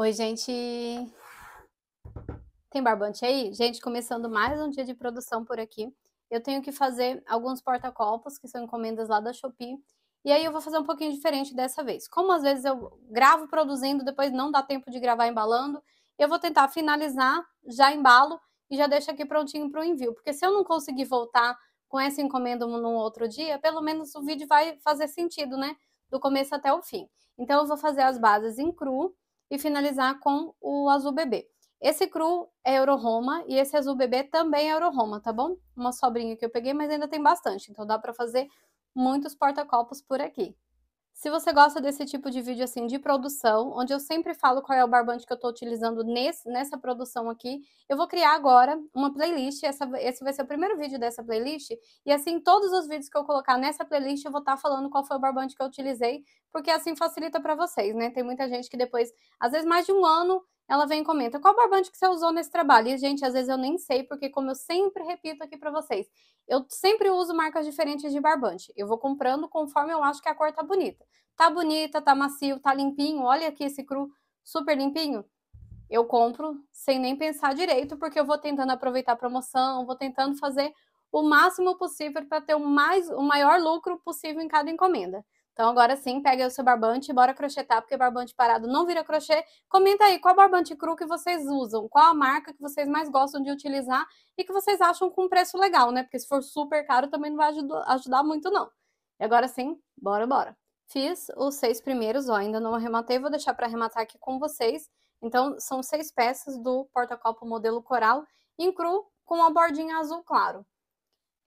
Oi, gente. Tem barbante aí? Gente, começando mais um dia de produção por aqui. Eu tenho que fazer alguns porta-copos, que são encomendas lá da Shopee. E aí eu vou fazer um pouquinho diferente dessa vez. Como às vezes eu gravo produzindo, depois não dá tempo de gravar embalando, eu vou tentar finalizar, já embalo e já deixo aqui prontinho para o envio. Porque se eu não conseguir voltar com essa encomenda num outro dia, pelo menos o vídeo vai fazer sentido, né? Do começo até o fim. Então eu vou fazer as bases em cru e finalizar com o azul bebê. Esse cru é Euroroma e esse azul bebê também é Euroroma, tá bom? Uma sobrinha que eu peguei, mas ainda tem bastante, então dá para fazer muitos porta-copos por aqui. Se você gosta desse tipo de vídeo assim de produção, onde eu sempre falo qual é o barbante que eu estou utilizando nesse, nessa produção aqui, eu vou criar agora uma playlist. Essa, esse vai ser o primeiro vídeo dessa playlist. E assim, todos os vídeos que eu colocar nessa playlist, eu vou estar tá falando qual foi o barbante que eu utilizei, porque assim facilita para vocês, né? Tem muita gente que depois, às vezes mais de um ano, ela vem e comenta qual barbante que você usou nesse trabalho. E, gente, às vezes eu nem sei, porque, como eu sempre repito aqui para vocês, eu sempre uso marcas diferentes de barbante. Eu vou comprando conforme eu acho que a cor tá bonita. Tá bonita, tá macio, tá limpinho. Olha aqui esse cru super limpinho. Eu compro sem nem pensar direito, porque eu vou tentando aproveitar a promoção, vou tentando fazer o máximo possível para ter o, mais, o maior lucro possível em cada encomenda. Então agora sim, pega o seu barbante e bora crochetar, porque barbante parado não vira crochê. Comenta aí qual barbante cru que vocês usam, qual a marca que vocês mais gostam de utilizar e que vocês acham com preço legal, né? Porque se for super caro também não vai ajudar muito não. E agora sim, bora, bora. Fiz os seis primeiros, ó, ainda não arrematei, vou deixar para arrematar aqui com vocês. Então, são seis peças do porta-copo modelo coral em cru com uma bordinha azul claro.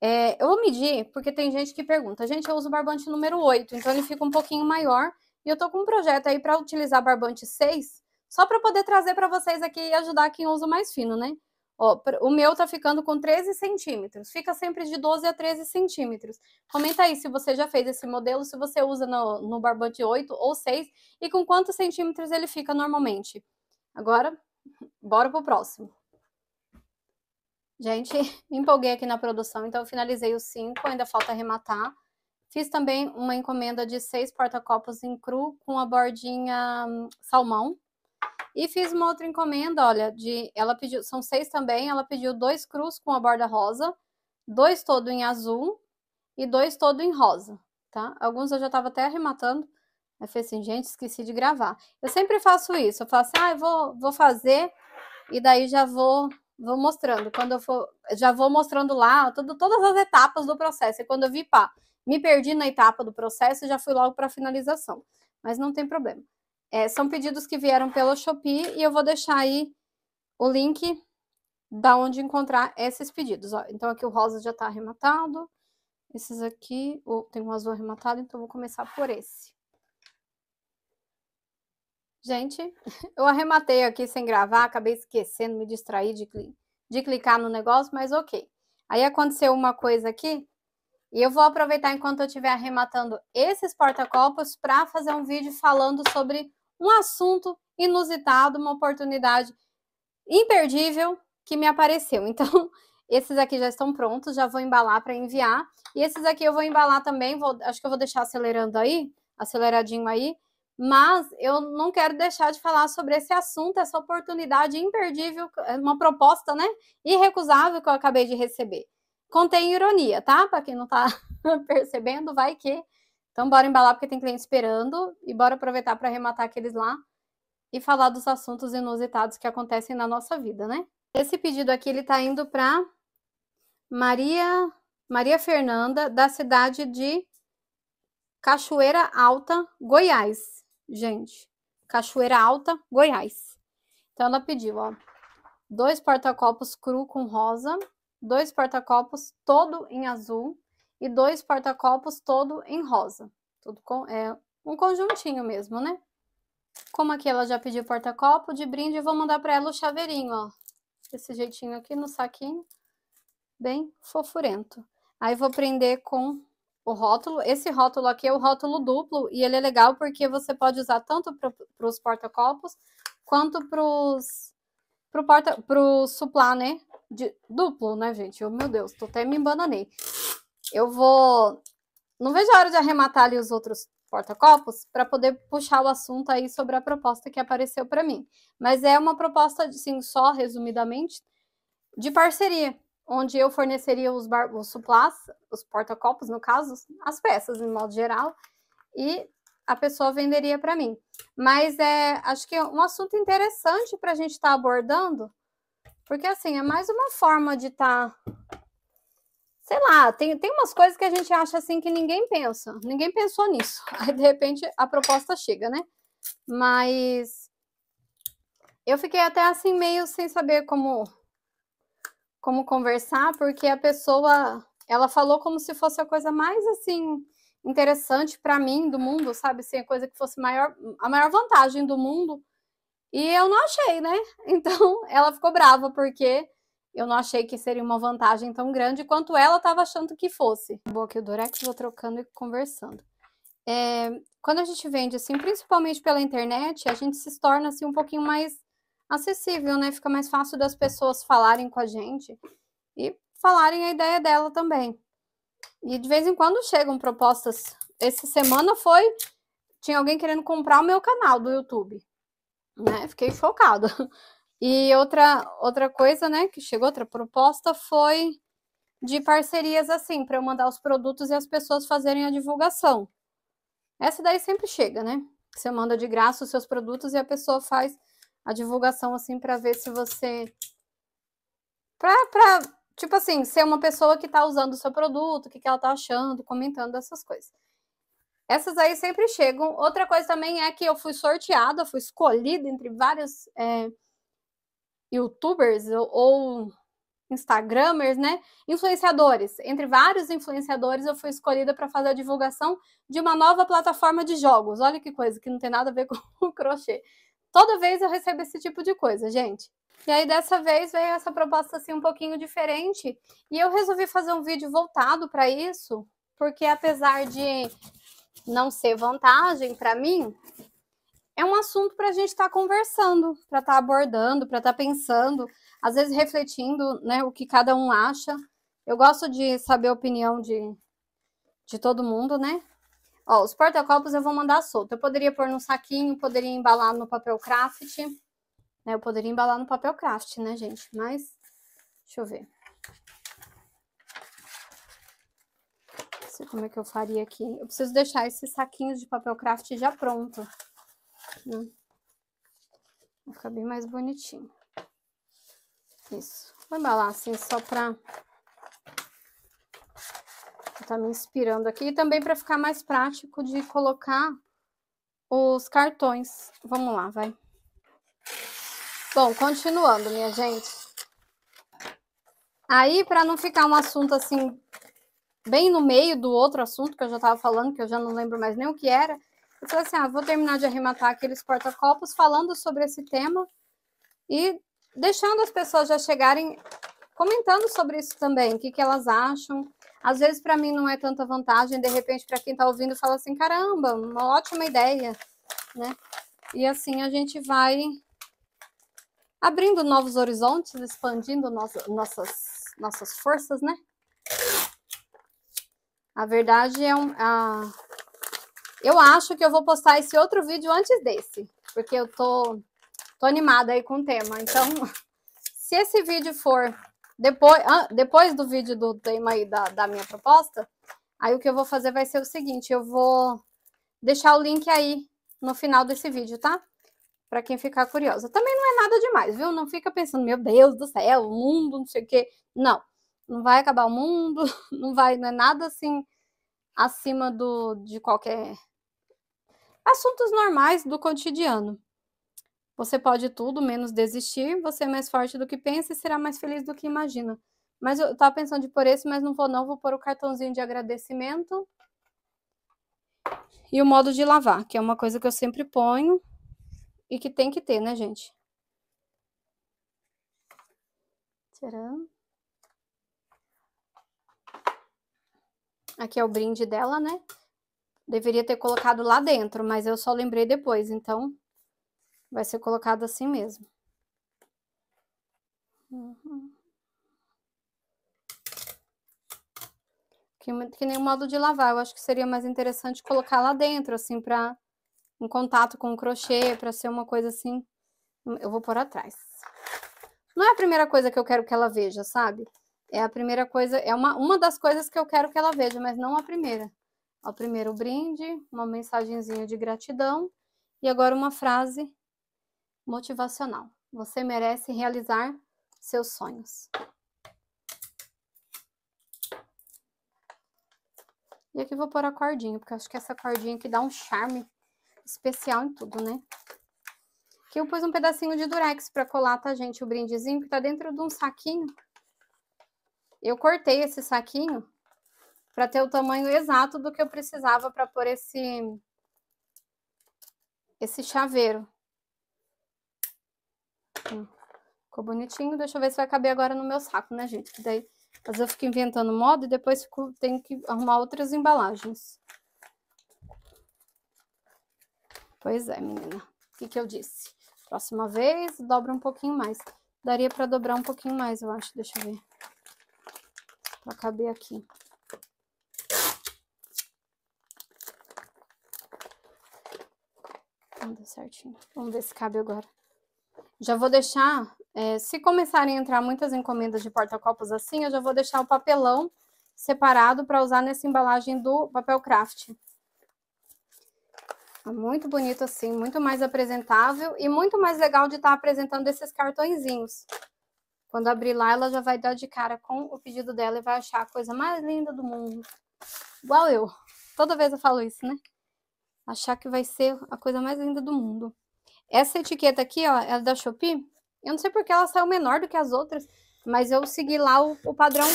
É, eu vou medir, porque tem gente que pergunta, gente, eu uso barbante número 8, então ele fica um pouquinho maior. E eu tô com um projeto aí para utilizar barbante 6, só para poder trazer para vocês aqui e ajudar quem usa mais fino, né? Ó, o meu tá ficando com 13 centímetros, fica sempre de 12 a 13 centímetros. Comenta aí se você já fez esse modelo, se você usa no, no barbante 8 ou 6 e com quantos centímetros ele fica normalmente. Agora, bora pro próximo. Gente, me empolguei aqui na produção, então eu finalizei os cinco, ainda falta arrematar. Fiz também uma encomenda de seis porta-copos em cru com a bordinha hum, salmão. E fiz uma outra encomenda, olha, de ela pediu, são seis também, ela pediu dois crus com a borda rosa, dois todo em azul e dois todo em rosa, tá? Alguns eu já estava até arrematando. Aí falei assim, gente, esqueci de gravar. Eu sempre faço isso, eu faço assim, ah, eu vou, vou fazer e daí já vou vou mostrando. Quando eu for, já vou mostrando lá tudo, todas as etapas do processo. E quando eu vi, pá, me perdi na etapa do processo e já fui logo para a finalização. Mas não tem problema. É, são pedidos que vieram pela Shopee e eu vou deixar aí o link da onde encontrar esses pedidos. Ó, então aqui o rosa já está arrematado. Esses aqui, oh, tem um azul arrematado, então vou começar por esse. Gente, eu arrematei aqui sem gravar, acabei esquecendo, me distraí de, de clicar no negócio, mas ok. Aí aconteceu uma coisa aqui, e eu vou aproveitar enquanto eu estiver arrematando esses porta-copos para fazer um vídeo falando sobre um assunto inusitado, uma oportunidade imperdível que me apareceu. Então, esses aqui já estão prontos, já vou embalar para enviar. E esses aqui eu vou embalar também, vou, acho que eu vou deixar acelerando aí, aceleradinho aí, mas eu não quero deixar de falar sobre esse assunto, essa oportunidade imperdível, é uma proposta, né, irrecusável que eu acabei de receber. Contém ironia, tá? Para quem não está percebendo, vai que. Então bora embalar porque tem cliente esperando e bora aproveitar para arrematar aqueles lá e falar dos assuntos inusitados que acontecem na nossa vida, né? Esse pedido aqui ele tá indo para Maria Maria Fernanda da cidade de Cachoeira Alta, Goiás gente. Cachoeira Alta, Goiás. Então ela pediu, ó, dois porta-copos cru com rosa, dois porta-copos todo em azul e dois porta-copos todo em rosa. Tudo com é um conjuntinho mesmo, né? Como aqui ela já pediu porta-copo de brinde, eu vou mandar para ela o chaveirinho, ó. Desse jeitinho aqui no saquinho, bem fofurento. Aí vou prender com o rótulo. Esse rótulo aqui é o rótulo duplo e ele é legal porque você pode usar tanto para os porta-copos quanto para os pro suplá, né? De, duplo, né, gente? Oh, meu Deus, tô até me embananei. Eu vou não vejo a hora de arrematar ali os outros porta-copos para poder puxar o assunto aí sobre a proposta que apareceu para mim. Mas é uma proposta, assim, só resumidamente, de parceria onde eu forneceria os, bar... os suplás, os porta-copos, no caso, as peças, em modo geral, e a pessoa venderia para mim. Mas é, acho que é um assunto interessante para a gente estar tá abordando, porque assim, é mais uma forma de estar. Tá... Sei lá, tem, tem umas coisas que a gente acha assim que ninguém pensa. Ninguém pensou nisso. Aí, de repente, a proposta chega, né? Mas eu fiquei até assim meio sem saber como como conversar, porque a pessoa ela falou como se fosse a coisa mais assim interessante para mim do mundo, sabe? Assim, a coisa que fosse maior, a maior vantagem do mundo. E eu não achei, né? Então ela ficou brava porque eu não achei que seria uma vantagem tão grande quanto ela estava achando que fosse. Boa, aqui o Durex, vou trocando e conversando. É, quando a gente vende, assim, principalmente pela internet, a gente se torna assim um pouquinho mais acessível, né? Fica mais fácil das pessoas falarem com a gente e falarem a ideia dela também. E de vez em quando chegam propostas. Essa semana foi. Tinha alguém querendo comprar o meu canal do YouTube. Né? Fiquei chocada. E outra, outra coisa, né, que chegou, outra proposta foi de parcerias assim, para eu mandar os produtos e as pessoas fazerem a divulgação. Essa daí sempre chega, né? Você manda de graça os seus produtos e a pessoa faz a divulgação assim para ver se você para tipo assim, ser uma pessoa que está usando o seu produto, o que, que ela está achando, comentando essas coisas. Essas aí sempre chegam. Outra coisa também é que eu fui sorteada, fui escolhida entre vários é, youtubers ou, ou instagramers, né? Influenciadores. Entre vários influenciadores, eu fui escolhida para fazer a divulgação de uma nova plataforma de jogos. Olha que coisa, que não tem nada a ver com o crochê. Toda vez eu recebo esse tipo de coisa, gente. E aí dessa vez veio essa proposta assim um pouquinho diferente e eu resolvi fazer um vídeo voltado para isso, porque apesar de não ser vantagem para mim, é um assunto para a gente estar tá conversando, para estar tá abordando, para estar tá pensando, às vezes refletindo, né, o que cada um acha. Eu gosto de saber a opinião de, de todo mundo, né? Ó, os porta-copos eu vou mandar solto. Eu poderia pôr no saquinho, poderia embalar no papel craft. Né? Eu poderia embalar no papel craft, né, gente? Mas, deixa eu ver. Não sei como é que eu faria aqui. Eu preciso deixar esses saquinhos de papel craft já pronto. Né? Vai ficar bem mais bonitinho. Isso. Vou embalar assim só pra que tá me inspirando aqui. E também para ficar mais prático de colocar os cartões. Vamos lá, vai. Bom, continuando, minha gente. Aí, para não ficar um assunto assim, bem no meio do outro assunto que eu já estava falando, que eu já não lembro mais nem o que era, eu falei assim: ah, vou terminar de arrematar aqueles porta-copos falando sobre esse tema e deixando as pessoas já chegarem comentando sobre isso também, o que, que elas acham, às vezes, para mim, não é tanta vantagem, de repente, para quem está ouvindo, fala assim: caramba, uma ótima ideia, né? E assim a gente vai abrindo novos horizontes, expandindo nosso, nossas, nossas forças, né? A verdade é um. A... Eu acho que eu vou postar esse outro vídeo antes desse, porque eu tô, tô animada aí com o tema. Então, se esse vídeo for depois, depois do vídeo do tema aí da, da minha proposta, aí o que eu vou fazer vai ser o seguinte, eu vou deixar o link aí no final desse vídeo, tá? Para quem ficar curiosa. Também não é nada demais, viu? Não fica pensando, meu Deus do céu, o mundo, não sei o quê. Não, não vai acabar o mundo, não vai, não é nada assim acima do de qualquer assuntos normais do cotidiano. Você pode tudo menos desistir, você é mais forte do que pensa e será mais feliz do que imagina. Mas eu tava pensando de pôr esse, mas não vou não, vou pôr o cartãozinho de agradecimento. E o modo de lavar, que é uma coisa que eu sempre ponho e que tem que ter, né, gente? Será? Aqui é o brinde dela, né? Deveria ter colocado lá dentro, mas eu só lembrei depois, então vai ser colocado assim mesmo. Uhum. Que, que nem o modo de lavar, eu acho que seria mais interessante colocar lá dentro, assim, para Em contato com o crochê, para ser uma coisa assim... Eu vou por atrás. Não é a primeira coisa que eu quero que ela veja, sabe? É a primeira coisa, é uma, uma das coisas que eu quero que ela veja, mas não a primeira. o primeiro brinde, uma mensagenzinha de gratidão e agora uma frase motivacional. Você merece realizar seus sonhos. E aqui vou pôr a cordinha, porque acho que essa cordinha aqui dá um charme especial em tudo, né? Aqui eu pus um pedacinho de durex pra colar, tá, gente? O brindezinho que tá dentro de um saquinho. Eu cortei esse saquinho pra ter o tamanho exato do que eu precisava pra pôr esse... Esse chaveiro. Ficou bonitinho. Deixa eu ver se vai caber agora no meu saco, né, gente? Que daí, às vezes eu fico inventando moda e depois fico, tenho que arrumar outras embalagens. Pois é, menina. O que, que eu disse? Próxima vez, dobra um pouquinho mais. Daria pra dobrar um pouquinho mais, eu acho. Deixa eu ver. Pra caber aqui. Não deu certinho. Vamos ver se cabe agora. Já vou deixar, é, se começarem a entrar muitas encomendas de porta-copos assim, eu já vou deixar o papelão separado para usar nessa embalagem do papel craft. Tá muito bonito assim, muito mais apresentável e muito mais legal de estar tá apresentando esses cartõezinhos. Quando abrir lá, ela já vai dar de cara com o pedido dela e vai achar a coisa mais linda do mundo. Igual eu. Toda vez eu falo isso, né? Achar que vai ser a coisa mais linda do mundo. Essa etiqueta aqui, ó, é da Shopee. Eu não sei porque ela saiu menor do que as outras, mas eu segui lá o, o padrão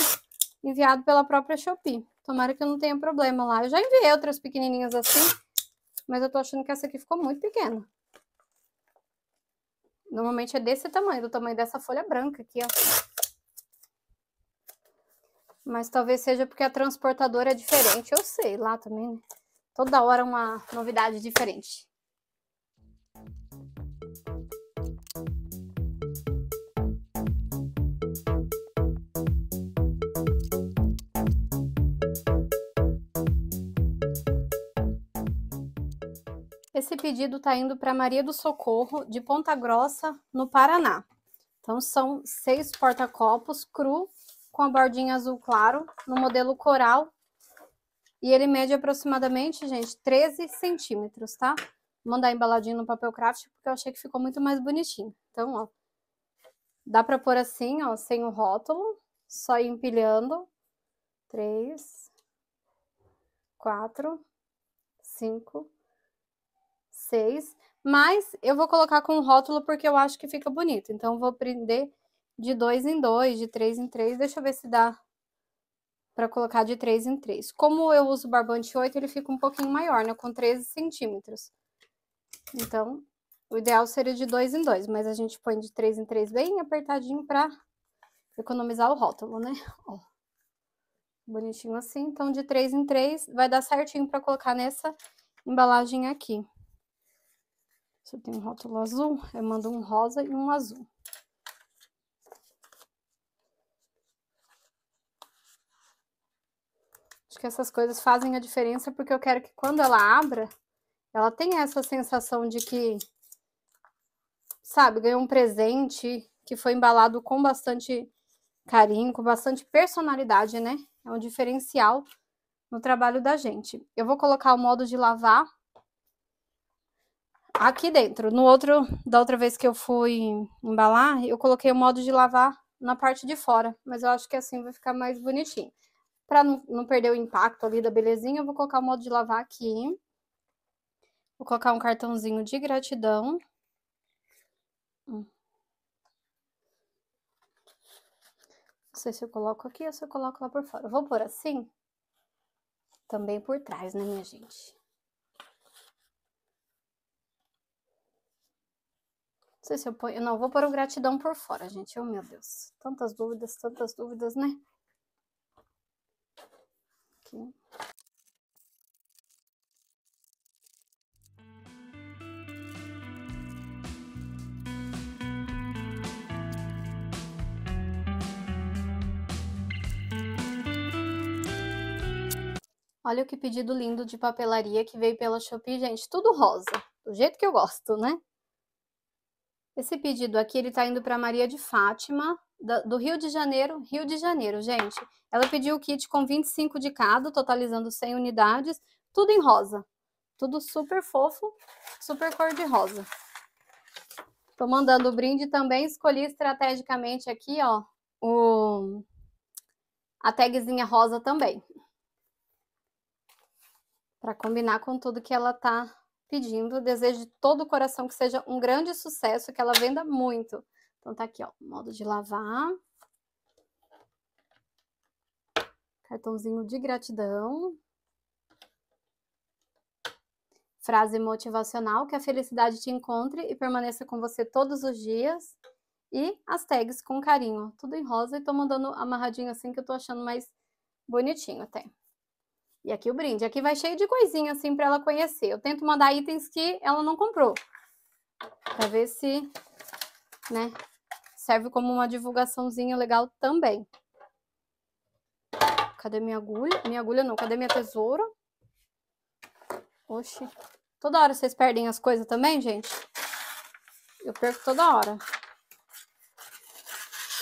enviado pela própria Shopee. Tomara que eu não tenha problema lá. Eu já enviei outras pequenininhas assim, mas eu tô achando que essa aqui ficou muito pequena. Normalmente é desse tamanho, do tamanho dessa folha branca aqui, ó. Mas talvez seja porque a transportadora é diferente, eu sei lá também, né? Toda hora uma novidade diferente. Esse pedido está indo para Maria do Socorro, de Ponta Grossa, no Paraná. Então, são seis porta-copos cru, com a bordinha azul claro, no modelo coral. E ele mede aproximadamente, gente, 13 centímetros, tá? Vou mandar embaladinho no papel craft, porque eu achei que ficou muito mais bonitinho. Então, ó, dá para pôr assim, ó, sem o rótulo, só ir empilhando. Três, quatro, cinco, 6, mas eu vou colocar com rótulo porque eu acho que fica bonito. Então, vou prender de 2 em 2, de 3 em 3. Deixa eu ver se dá para colocar de 3 em 3. Como eu uso barbante 8, ele fica um pouquinho maior, né? Com 13 centímetros. Então, o ideal seria de 2 em 2, mas a gente põe de 3 em 3 bem apertadinho para economizar o rótulo, né? Ó. Bonitinho assim. Então, de 3 em 3 vai dar certinho para colocar nessa embalagem aqui. Se eu tenho um rótulo azul, eu mando um rosa e um azul. Acho que essas coisas fazem a diferença porque eu quero que quando ela abra, ela tenha essa sensação de que, sabe, ganhou um presente que foi embalado com bastante carinho, com bastante personalidade, né? É um diferencial no trabalho da gente. Eu vou colocar o modo de lavar aqui dentro. No outro, da outra vez que eu fui embalar, eu coloquei o modo de lavar na parte de fora, mas eu acho que assim vai ficar mais bonitinho. Para não, não perder o impacto ali da belezinha, eu vou colocar o modo de lavar aqui. Vou colocar um cartãozinho de gratidão. Hum. Não sei se eu coloco aqui ou se eu coloco lá por fora. Eu vou por assim. Também por trás, né, minha gente? sei se eu ponho. Não, vou pôr o gratidão por fora, gente. Oh, meu Deus. Tantas dúvidas, tantas dúvidas, né? Aqui. Olha o que pedido lindo de papelaria que veio pela Shopee, gente. Tudo rosa, do jeito que eu gosto, né? Esse pedido aqui, ele tá indo para Maria de Fátima, do Rio de Janeiro, Rio de Janeiro, gente. Ela pediu o kit com 25 de cada, totalizando 100 unidades, tudo em rosa. Tudo super fofo, super cor de rosa. Tô mandando o brinde também, escolhi estrategicamente aqui, ó, o a tagzinha rosa também. Para combinar com tudo que ela tá pedindo. Desejo de todo o coração que seja um grande sucesso, que ela venda muito. Então tá aqui, ó, modo de lavar. Cartãozinho de gratidão. Frase motivacional, que a felicidade te encontre e permaneça com você todos os dias. E as tags com carinho, tudo em rosa e tô mandando amarradinho assim que eu tô achando mais bonitinho até. E aqui o brinde. Aqui vai cheio de coisinha assim para ela conhecer. Eu tento mandar itens que ela não comprou. Para ver se, né, serve como uma divulgaçãozinha legal também. Cadê minha agulha? Minha agulha não, cadê minha tesoura? Oxi. Toda hora vocês perdem as coisas também, gente? Eu perco toda hora.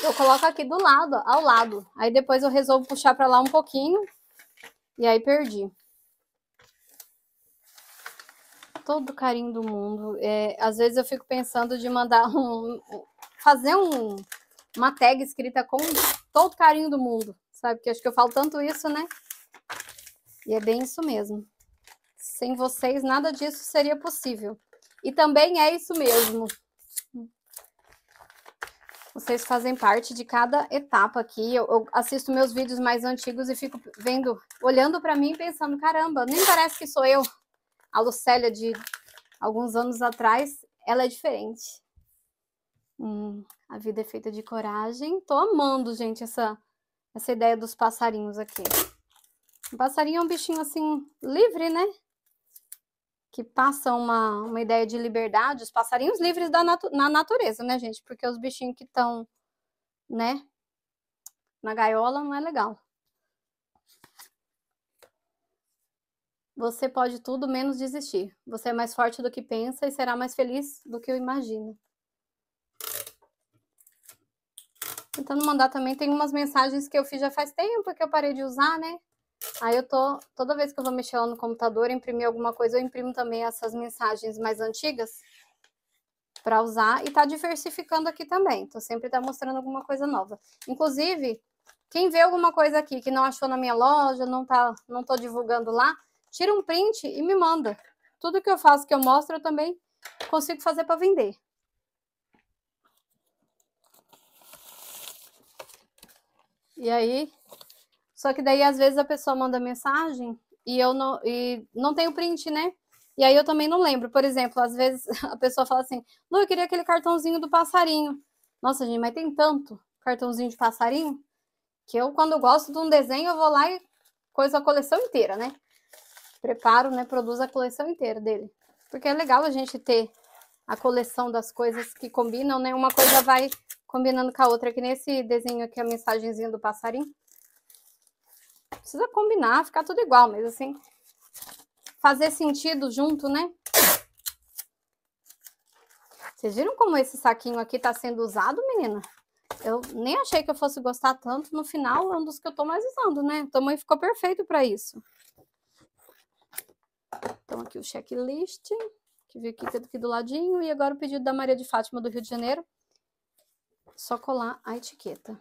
Eu coloco aqui do lado, ó, ao lado. Aí depois eu resolvo puxar para lá um pouquinho e aí perdi. Todo carinho do mundo. É, às vezes eu fico pensando de mandar um. fazer um, uma tag escrita com todo carinho do mundo. Sabe? Porque acho que eu falo tanto isso, né? E é bem isso mesmo. Sem vocês, nada disso seria possível. E também é isso mesmo. Vocês fazem parte de cada etapa aqui. Eu, eu assisto meus vídeos mais antigos e fico vendo, olhando para mim e pensando, caramba, nem parece que sou eu. A Lucélia de alguns anos atrás, ela é diferente. Hum, a vida é feita de coragem. Tô amando, gente, essa, essa ideia dos passarinhos aqui. O passarinho é um bichinho assim, livre, né? que passa uma, uma ideia de liberdade, os passarinhos livres da natu na natureza, né, gente? Porque os bichinhos que estão, né, na gaiola não é legal. Você pode tudo menos desistir. Você é mais forte do que pensa e será mais feliz do que eu imagino. Tentando mandar também, tem umas mensagens que eu fiz já faz tempo que eu parei de usar, né? Aí eu tô, toda vez que eu vou mexer lá no computador, imprimir alguma coisa, eu imprimo também essas mensagens mais antigas para usar e tá diversificando aqui também. Então sempre tá mostrando alguma coisa nova. Inclusive, quem vê alguma coisa aqui que não achou na minha loja, não tá, não tô divulgando lá, tira um print e me manda. Tudo que eu faço que eu mostro, eu também consigo fazer para vender. E aí, só que daí, às vezes, a pessoa manda mensagem e eu não, e não tenho print, né? E aí eu também não lembro. Por exemplo, às vezes a pessoa fala assim, Lu, eu queria aquele cartãozinho do passarinho. Nossa, gente, mas tem tanto cartãozinho de passarinho que eu, quando eu gosto de um desenho, eu vou lá e coisa a coleção inteira, né? Preparo, né? Produzo a coleção inteira dele. Porque é legal a gente ter a coleção das coisas que combinam, né? Uma coisa vai combinando com a outra, que nesse desenho aqui, a mensagenzinha do passarinho. Precisa combinar, ficar tudo igual, mas assim, fazer sentido junto, né? Vocês viram como esse saquinho aqui tá sendo usado, menina? Eu nem achei que eu fosse gostar tanto. No final, é um dos que eu tô mais usando, né? O tamanho ficou perfeito para isso. Então, aqui o checklist, que veio aqui, aqui do ladinho. E agora o pedido da Maria de Fátima, do Rio de Janeiro. Só colar a etiqueta.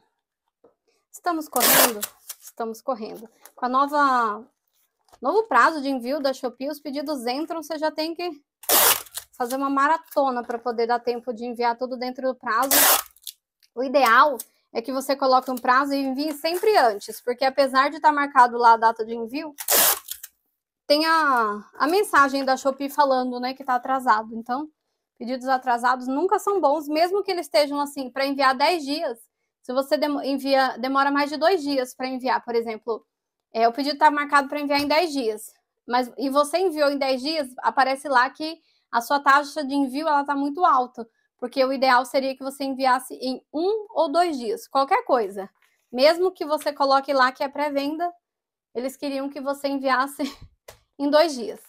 Estamos correndo? Estamos correndo. Com a nova novo prazo de envio da Shopee, os pedidos entram, você já tem que fazer uma maratona para poder dar tempo de enviar tudo dentro do prazo. O ideal é que você coloque um prazo e envie sempre antes, porque apesar de estar tá marcado lá a data de envio, tem a, a mensagem da Shopee falando, né, que está atrasado. Então, pedidos atrasados nunca são bons, mesmo que eles estejam assim para enviar 10 dias se você envia, demora mais de dois dias para enviar, por exemplo, é, o pedido está marcado para enviar em 10 dias, mas e você enviou em 10 dias, aparece lá que a sua taxa de envio ela está muito alta, porque o ideal seria que você enviasse em um ou dois dias, qualquer coisa. Mesmo que você coloque lá que é pré-venda, eles queriam que você enviasse em dois dias.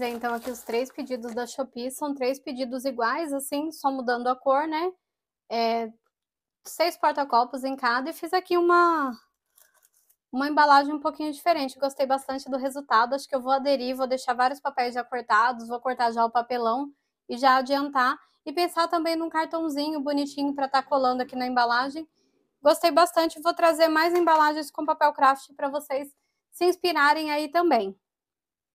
dizer então aqui os três pedidos da Shopee são três pedidos iguais, assim, só mudando a cor, né? É, seis porta-copos em cada e fiz aqui uma, uma embalagem um pouquinho diferente. Gostei bastante do resultado, acho que eu vou aderir, vou deixar vários papéis já cortados, vou cortar já o papelão e já adiantar. E pensar também num cartãozinho bonitinho para estar tá colando aqui na embalagem. Gostei bastante, vou trazer mais embalagens com papel craft para vocês se inspirarem aí também.